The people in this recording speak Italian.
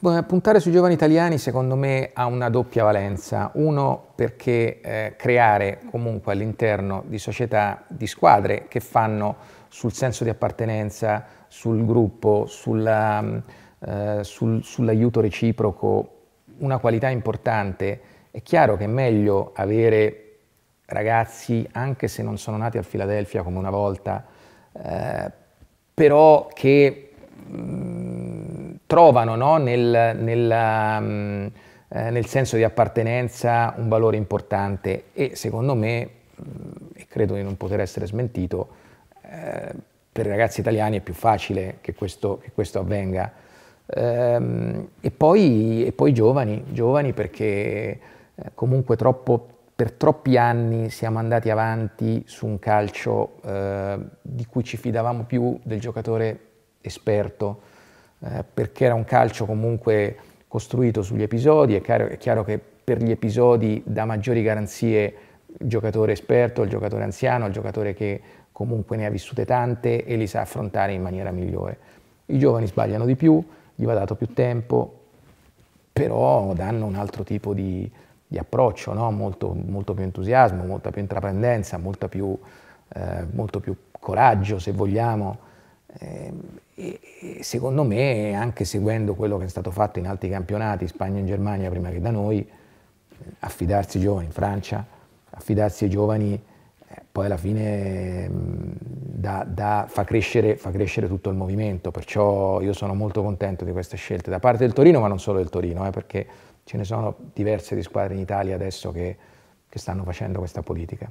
Ma eh, puntare sui giovani italiani secondo me ha una doppia valenza. Uno perché eh, creare comunque all'interno di società, di squadre che fanno sul senso di appartenenza, sul gruppo, sull'aiuto mm, eh, sul, sull reciproco una qualità importante. È chiaro che è meglio avere ragazzi, anche se non sono nati a Filadelfia come una volta, eh, però che trovano no, nel, nella, mh, ehm, eh, nel, senso di appartenenza un valore importante e secondo me, mh, mm, e credo di non poter essere smentito, eh, per i ragazzi italiani è più facile che questo, che questo avvenga. Ehm, e, poi, e poi giovani, giovani perché eh, comunque troppo, per troppi anni siamo andati avanti su un calcio eh, di cui ci fidavamo più del giocatore esperto, eh, perché era un calcio comunque costruito sugli episodi, è chiaro, è chiaro che per gli episodi dà maggiori garanzie il giocatore esperto, il giocatore anziano, il giocatore che comunque ne ha vissute tante e li sa affrontare in maniera migliore. I giovani sbagliano di più, gli va dato più tempo, però danno un altro tipo di, di approccio, no? molto, molto, più entusiasmo, molta più intraprendenza, molto più, eh, molto più coraggio se vogliamo. Ehm, e, secondo me, anche seguendo quello che è stato fatto in altri campionati, Spagna e Germania prima che da noi, eh, affidarsi ai giovani in Francia, affidarsi ai giovani eh, poi alla fine mm, da, da, fa, crescere, fa, crescere, tutto il movimento, perciò io sono molto contento di queste scelte da parte del Torino, ma non solo del Torino, eh, perché ce ne sono diverse di squadre in Italia adesso che, che stanno facendo questa politica.